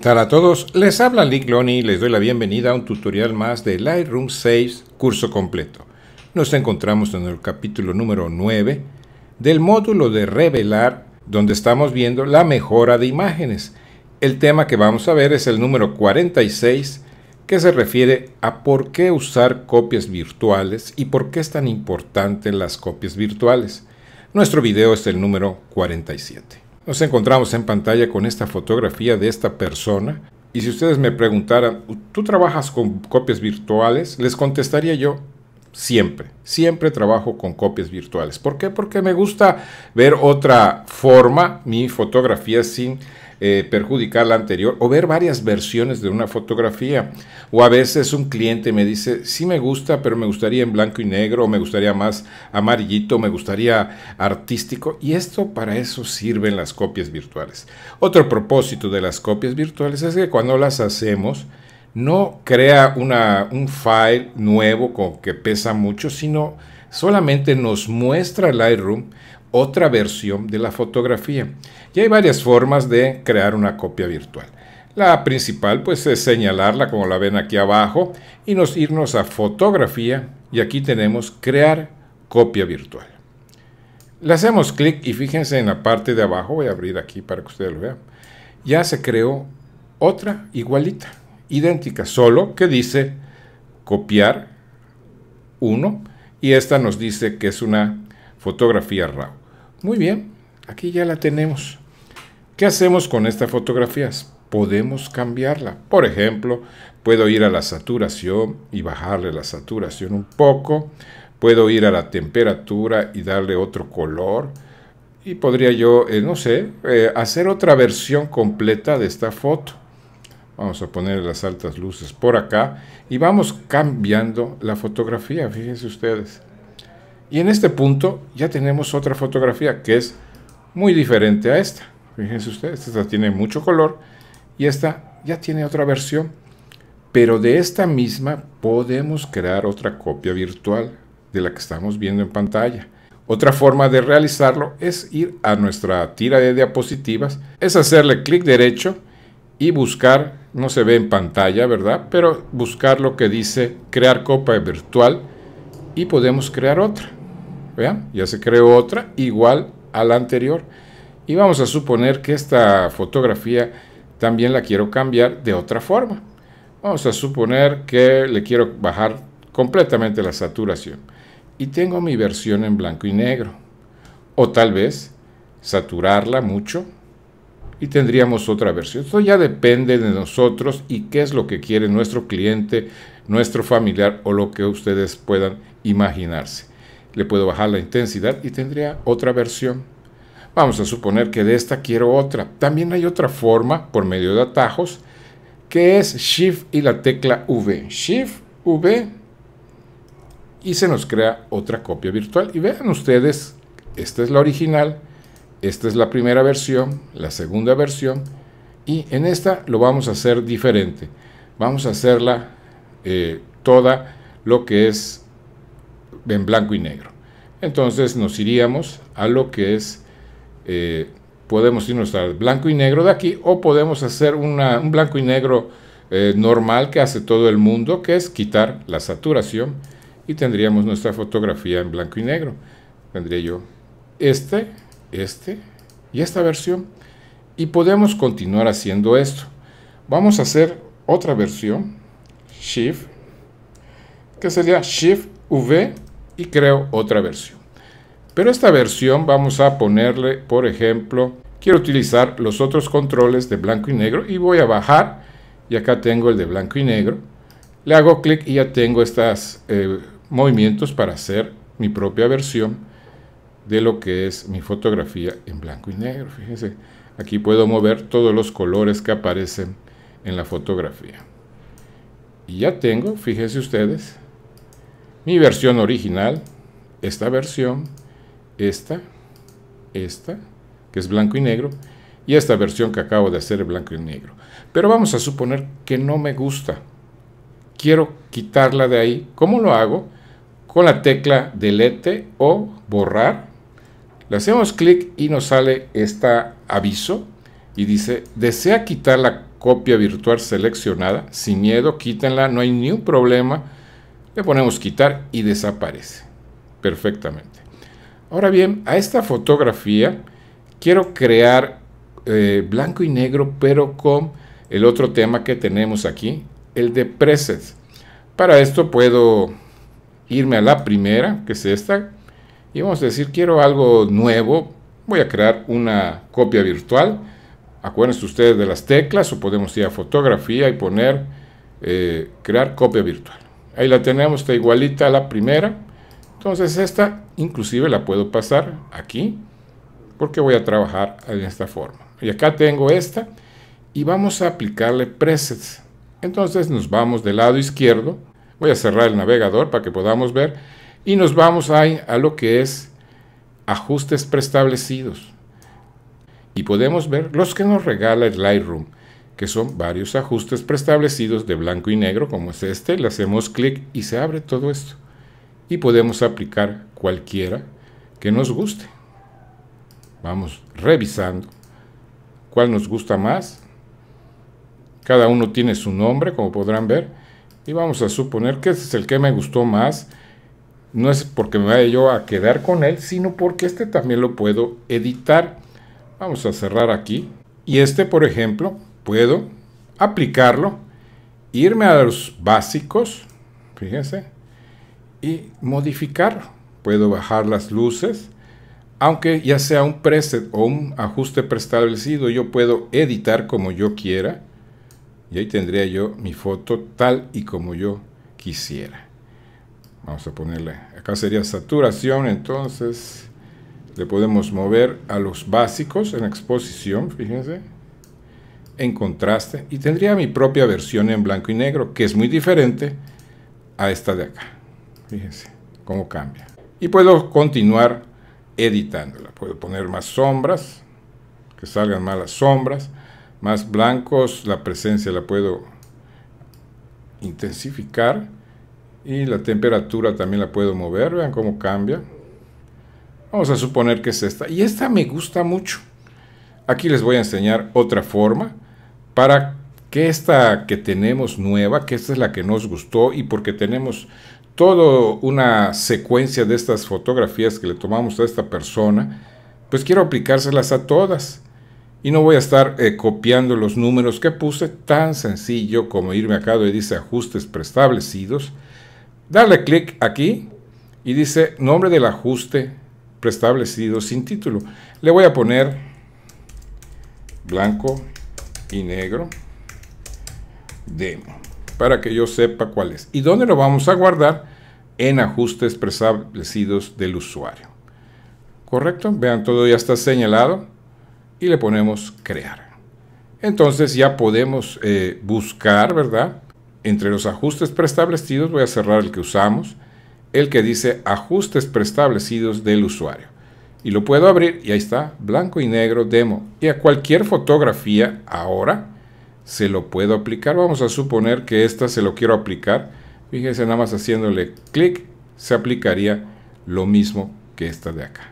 ¿Qué a todos? Les habla Nick y les doy la bienvenida a un tutorial más de Lightroom 6 curso completo. Nos encontramos en el capítulo número 9 del módulo de revelar donde estamos viendo la mejora de imágenes. El tema que vamos a ver es el número 46 que se refiere a por qué usar copias virtuales y por qué es tan importante las copias virtuales. Nuestro video es el número 47. Nos encontramos en pantalla con esta fotografía de esta persona y si ustedes me preguntaran, ¿tú trabajas con copias virtuales? Les contestaría yo, siempre, siempre trabajo con copias virtuales. ¿Por qué? Porque me gusta ver otra forma, mi fotografía sin eh, perjudicar la anterior o ver varias versiones de una fotografía. O a veces un cliente me dice, sí me gusta, pero me gustaría en blanco y negro, o me gustaría más amarillito, me gustaría artístico. Y esto para eso sirven las copias virtuales. Otro propósito de las copias virtuales es que cuando las hacemos, no crea una, un file nuevo con que pesa mucho, sino solamente nos muestra Lightroom otra versión de la fotografía. Y hay varias formas de crear una copia virtual. La principal pues es señalarla como la ven aquí abajo y nos irnos a fotografía y aquí tenemos crear copia virtual. Le hacemos clic y fíjense en la parte de abajo, voy a abrir aquí para que ustedes lo vean, ya se creó otra igualita, idéntica, solo que dice copiar Uno y esta nos dice que es una fotografía RAW. Muy bien, aquí ya la tenemos. ¿Qué hacemos con estas fotografías? Podemos cambiarla. Por ejemplo, puedo ir a la saturación y bajarle la saturación un poco. Puedo ir a la temperatura y darle otro color. Y podría yo, eh, no sé, eh, hacer otra versión completa de esta foto. Vamos a poner las altas luces por acá y vamos cambiando la fotografía, fíjense ustedes. Y en este punto ya tenemos otra fotografía que es muy diferente a esta. Fíjense ustedes, esta tiene mucho color y esta ya tiene otra versión. Pero de esta misma podemos crear otra copia virtual de la que estamos viendo en pantalla. Otra forma de realizarlo es ir a nuestra tira de diapositivas, es hacerle clic derecho y buscar, no se ve en pantalla, ¿verdad? Pero buscar lo que dice crear copia virtual y podemos crear otra. Vean, ya se creó otra igual a la anterior. Y vamos a suponer que esta fotografía también la quiero cambiar de otra forma. Vamos a suponer que le quiero bajar completamente la saturación. Y tengo mi versión en blanco y negro. O tal vez saturarla mucho y tendríamos otra versión. Esto ya depende de nosotros y qué es lo que quiere nuestro cliente, nuestro familiar o lo que ustedes puedan imaginarse le puedo bajar la intensidad y tendría otra versión. Vamos a suponer que de esta quiero otra. También hay otra forma por medio de atajos que es Shift y la tecla V. Shift, V y se nos crea otra copia virtual. Y vean ustedes, esta es la original, esta es la primera versión, la segunda versión y en esta lo vamos a hacer diferente. Vamos a hacerla eh, toda lo que es en blanco y negro. Entonces nos iríamos a lo que es, eh, podemos irnos al blanco y negro de aquí o podemos hacer un blanco y negro eh, normal que hace todo el mundo, que es quitar la saturación y tendríamos nuestra fotografía en blanco y negro. Tendría yo este, este y esta versión. Y podemos continuar haciendo esto. Vamos a hacer otra versión, Shift, que sería Shift V y creo otra versión. Pero esta versión vamos a ponerle, por ejemplo, quiero utilizar los otros controles de blanco y negro y voy a bajar y acá tengo el de blanco y negro. Le hago clic y ya tengo estos eh, movimientos para hacer mi propia versión de lo que es mi fotografía en blanco y negro. Fíjense, aquí puedo mover todos los colores que aparecen en la fotografía. Y ya tengo, fíjense ustedes, mi versión original, esta versión, esta, esta, que es blanco y negro, y esta versión que acabo de hacer blanco y negro. Pero vamos a suponer que no me gusta. Quiero quitarla de ahí. ¿Cómo lo hago? Con la tecla delete o borrar. Le hacemos clic y nos sale este aviso y dice, desea quitar la copia virtual seleccionada. Sin miedo, quítenla, no hay ningún problema le ponemos quitar y desaparece perfectamente. Ahora bien, a esta fotografía quiero crear eh, blanco y negro, pero con el otro tema que tenemos aquí, el de presets. Para esto puedo irme a la primera, que es esta, y vamos a decir, quiero algo nuevo, voy a crear una copia virtual. Acuérdense ustedes de las teclas o podemos ir a fotografía y poner eh, crear copia virtual. Ahí la tenemos, está igualita a la primera. Entonces esta inclusive la puedo pasar aquí porque voy a trabajar de esta forma. Y acá tengo esta y vamos a aplicarle presets. Entonces nos vamos del lado izquierdo. Voy a cerrar el navegador para que podamos ver. Y nos vamos ahí a lo que es ajustes preestablecidos. Y podemos ver los que nos regala el Lightroom que son varios ajustes preestablecidos de blanco y negro como es este, le hacemos clic y se abre todo esto. Y podemos aplicar cualquiera que nos guste. Vamos revisando cuál nos gusta más. Cada uno tiene su nombre, como podrán ver. Y vamos a suponer que este es el que me gustó más. No es porque me vaya yo a quedar con él, sino porque este también lo puedo editar. Vamos a cerrar aquí. Y este, por ejemplo, puedo aplicarlo, irme a los básicos, fíjense, y modificarlo. Puedo bajar las luces, aunque ya sea un preset o un ajuste preestablecido, yo puedo editar como yo quiera. Y ahí tendría yo mi foto tal y como yo quisiera. Vamos a ponerle, acá sería saturación, entonces le podemos mover a los básicos en exposición, fíjense en contraste y tendría mi propia versión en blanco y negro, que es muy diferente a esta de acá. Fíjense cómo cambia. Y puedo continuar editándola. Puedo poner más sombras, que salgan más las sombras, más blancos, la presencia la puedo intensificar y la temperatura también la puedo mover, vean cómo cambia. Vamos a suponer que es esta. Y esta me gusta mucho. Aquí les voy a enseñar otra forma para que esta que tenemos nueva, que esta es la que nos gustó y porque tenemos toda una secuencia de estas fotografías que le tomamos a esta persona, pues quiero aplicárselas a todas. Y no voy a estar eh, copiando los números que puse, tan sencillo como irme acá donde dice ajustes preestablecidos, darle clic aquí y dice nombre del ajuste preestablecido sin título. Le voy a poner blanco y negro demo para que yo sepa cuál es y dónde lo vamos a guardar en ajustes preestablecidos del usuario correcto vean todo ya está señalado y le ponemos crear entonces ya podemos eh, buscar verdad entre los ajustes preestablecidos voy a cerrar el que usamos el que dice ajustes preestablecidos del usuario y lo puedo abrir y ahí está, blanco y negro demo. Y a cualquier fotografía ahora se lo puedo aplicar. Vamos a suponer que esta se lo quiero aplicar. Fíjense, nada más haciéndole clic se aplicaría lo mismo que esta de acá.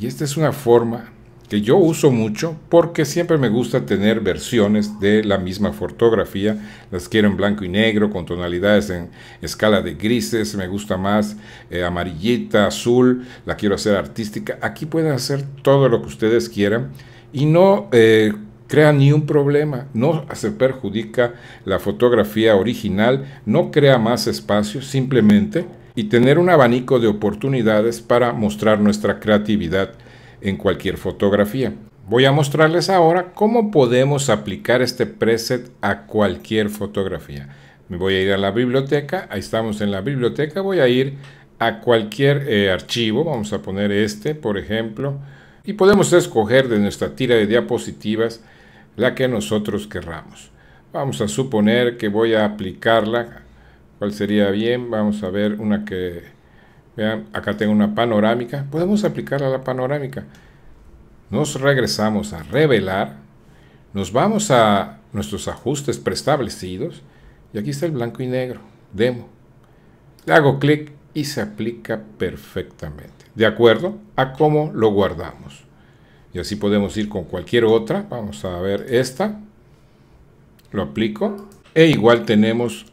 Y esta es una forma que yo uso mucho porque siempre me gusta tener versiones de la misma fotografía. Las quiero en blanco y negro, con tonalidades en escala de grises, me gusta más eh, amarillita, azul, la quiero hacer artística. Aquí pueden hacer todo lo que ustedes quieran y no eh, crea ni un problema, no se perjudica la fotografía original, no crea más espacio, simplemente y tener un abanico de oportunidades para mostrar nuestra creatividad en cualquier fotografía. Voy a mostrarles ahora cómo podemos aplicar este preset a cualquier fotografía. Me voy a ir a la biblioteca, ahí estamos en la biblioteca, voy a ir a cualquier eh, archivo, vamos a poner este por ejemplo, y podemos escoger de nuestra tira de diapositivas la que nosotros querramos. Vamos a suponer que voy a aplicarla, ¿cuál sería bien? Vamos a ver una que Vean, acá tengo una panorámica. Podemos aplicar a la panorámica. Nos regresamos a revelar. Nos vamos a nuestros ajustes preestablecidos. Y aquí está el blanco y negro. Demo. Le hago clic y se aplica perfectamente. De acuerdo a cómo lo guardamos. Y así podemos ir con cualquier otra. Vamos a ver esta. Lo aplico. E igual tenemos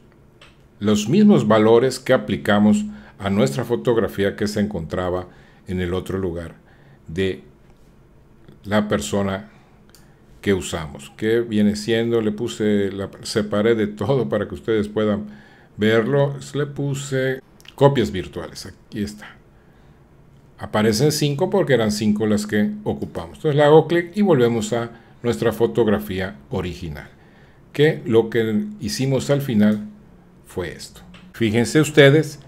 los mismos valores que aplicamos a nuestra fotografía que se encontraba en el otro lugar de la persona que usamos. Que viene siendo, le puse, la, separé de todo para que ustedes puedan verlo. Le puse copias virtuales. Aquí está. Aparecen cinco porque eran cinco las que ocupamos. Entonces le hago clic y volvemos a nuestra fotografía original. Que lo que hicimos al final fue esto. Fíjense ustedes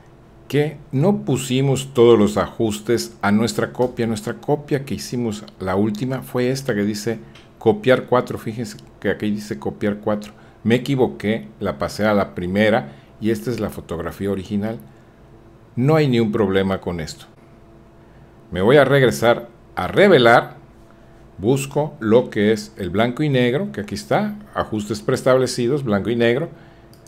que no pusimos todos los ajustes a nuestra copia. Nuestra copia que hicimos, la última, fue esta que dice copiar 4. Fíjense que aquí dice copiar 4. Me equivoqué, la pasé a la primera y esta es la fotografía original. No hay ningún problema con esto. Me voy a regresar a revelar. Busco lo que es el blanco y negro, que aquí está, ajustes preestablecidos, blanco y negro.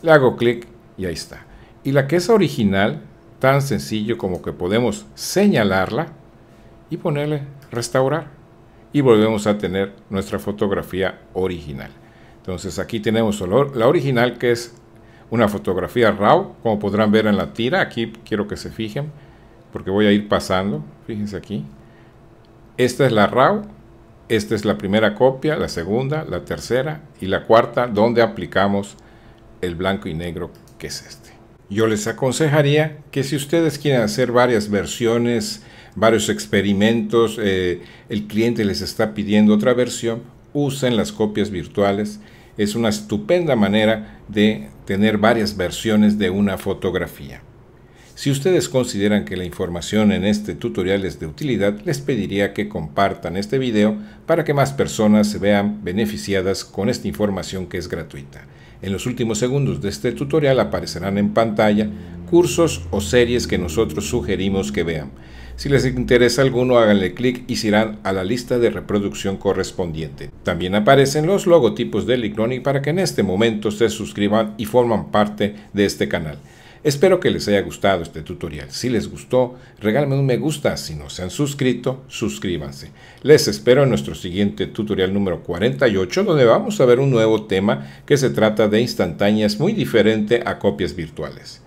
Le hago clic y ahí está. Y la que es original, tan sencillo como que podemos señalarla y ponerle restaurar y volvemos a tener nuestra fotografía original. Entonces aquí tenemos la original que es una fotografía RAW, como podrán ver en la tira, aquí quiero que se fijen porque voy a ir pasando, fíjense aquí. Esta es la RAW, esta es la primera copia, la segunda, la tercera y la cuarta donde aplicamos el blanco y negro que es este. Yo les aconsejaría que si ustedes quieren hacer varias versiones, varios experimentos, eh, el cliente les está pidiendo otra versión, usen las copias virtuales. Es una estupenda manera de tener varias versiones de una fotografía. Si ustedes consideran que la información en este tutorial es de utilidad, les pediría que compartan este video para que más personas se vean beneficiadas con esta información que es gratuita. En los últimos segundos de este tutorial aparecerán en pantalla cursos o series que nosotros sugerimos que vean. Si les interesa alguno, háganle clic y se irán a la lista de reproducción correspondiente. También aparecen los logotipos de Licroni para que en este momento se suscriban y forman parte de este canal. Espero que les haya gustado este tutorial. Si les gustó, regálame un me gusta. Si no se han suscrito, suscríbanse. Les espero en nuestro siguiente tutorial número 48, donde vamos a ver un nuevo tema que se trata de instantáneas muy diferente a copias virtuales.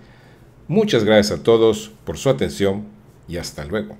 Muchas gracias a todos por su atención y hasta luego.